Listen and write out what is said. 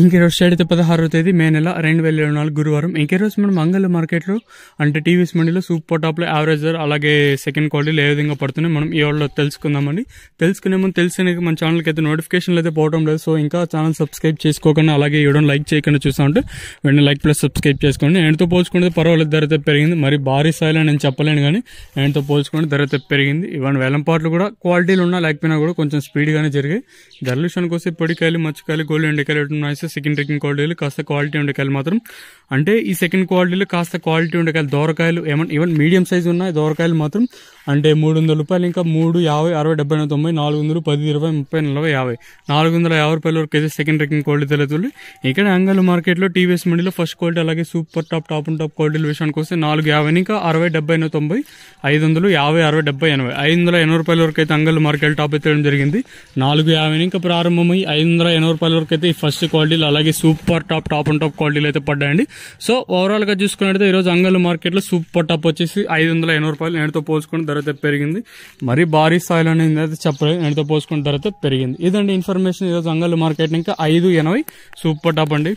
ఇంకే రోజు అయితే పదహారో తేదీ మే నెల రెండు వేల ఇరవై నాలుగు గురువారం ఇంకే రోజు మనం మంగళ మార్కెట్లో అంటే టీవీస్ మండీలో సూపర్ టాప్లో యావరేజర్ అలాగే సెకండ్ క్వాలిటీలు ఏ విధంగా పడుతున్నాయి మనం ఈ వాళ్ళు తెలుసుకుందామండి తెలుసుకునే ముందు తెలిసిన మన ఛానల్కి అయితే నోటిఫికేషన్లు అయితే పోవడం లేదు సో ఇంకా ఛానల్ సబ్స్క్రైబ్ చేసుకోకుండా అలాగే ఇవ్వడం లైక్ చేయకుండా చూసా ఉంటే వెంటనే లైక్ ప్లస్ సబ్స్క్రైబ్ చేసుకోండి ఎంతో పోల్చుకుంటే పర్వాలేదు ధర అయితే పెరిగింది మరి భారీ స్థాయిలో నేను చెప్పలేను కానీ ఎంతో పోల్చుకుంటే ధర అయితే పెరిగింది ఇవన్నీ వేలంపాట్లు కూడా క్వాలిటీలు ఉన్నా లేకపోయినా కూడా కొంచెం స్పీడ్గానే జరిగాయి ధరలు విషయానికి వస్తే పొడికాయలు మచ్చకాయలు గోల్డ్ ఎండకాయలు ఉన్నాయి వచ్చేసి సెకండ్ రేకింగ్ క్వాలిటీలు కాస్త క్వాలిటీ ఉండేకాయలు మాత్రం అంటే ఈ సెకండ్ క్వాలిటీలు కాస్త క్వాలిటీ ఉండేకాయలు దోరకాయలు ఏమన్నా ఈవెన్ మీడియం సైజ్ ఉన్నాయి దోరకాయలు మాత్రం అంటే మూడు వందల రూపాయలు ఇంకా మూడు యాభై అరవై డెబ్బై ఎనభై తొంభై నాలుగు వందలు పది ఇరవై ముప్పై నలభై యాభై నాలుగు వందల యాభై రూపాయల వరకు అయితే సెకండ్ ర్యాంకింగ్ క్వాలిటీ తెలుతుంది ఇక్కడ అంగల్ మార్కెట్లో టీవీఎస్ మండీలో ఫస్ట్ క్వాలిటీ అలాగే super top top and top quality విషయానికి వస్తే నాలుగు యాభై ఇంకా అరవై డెబ్బై ఎనభై తొంభై ఐదు వందలు యాభై అరవై డెబ్బై ఎనభై ఐదు వందల ఎనభై రూపాయల వరకు అయితే అంగల్ మార్కెట్ టాప్ ఎత్తడం జరిగింది నాలుగు యాభై ఇంకా ప్రారంభమై ఐదు వందల ఎనభై రూపాయల వరకు అయితే ఈ ఫస్ట్ క్వాలిటీలు అలాగే super top top and top క్వాలిటీలు అయితే పడ్డాయండి సో ఓవరాల్గా చూసుకున్నట్లయితే ఈరోజు అంగల్ మార్కెట్లో సూపర్ టాప్ వచ్చేసి ఐదు వందల ఎనభై రూపాయలు నేడుతో పోల్చుకుంటే తర్వాత పెరిగింది మరీ భారీ స్థాయిలో అయితే చెప్పలేదు నేనుతో పోసుకున్న తర్వాత పెరిగింది ఇదండి ఇన్ఫర్మేషన్ ఈరోజు అంగళ్ళు మార్కెట్ ఇంకా ఐదు ఎనభై సూపర్ టాప్ అండి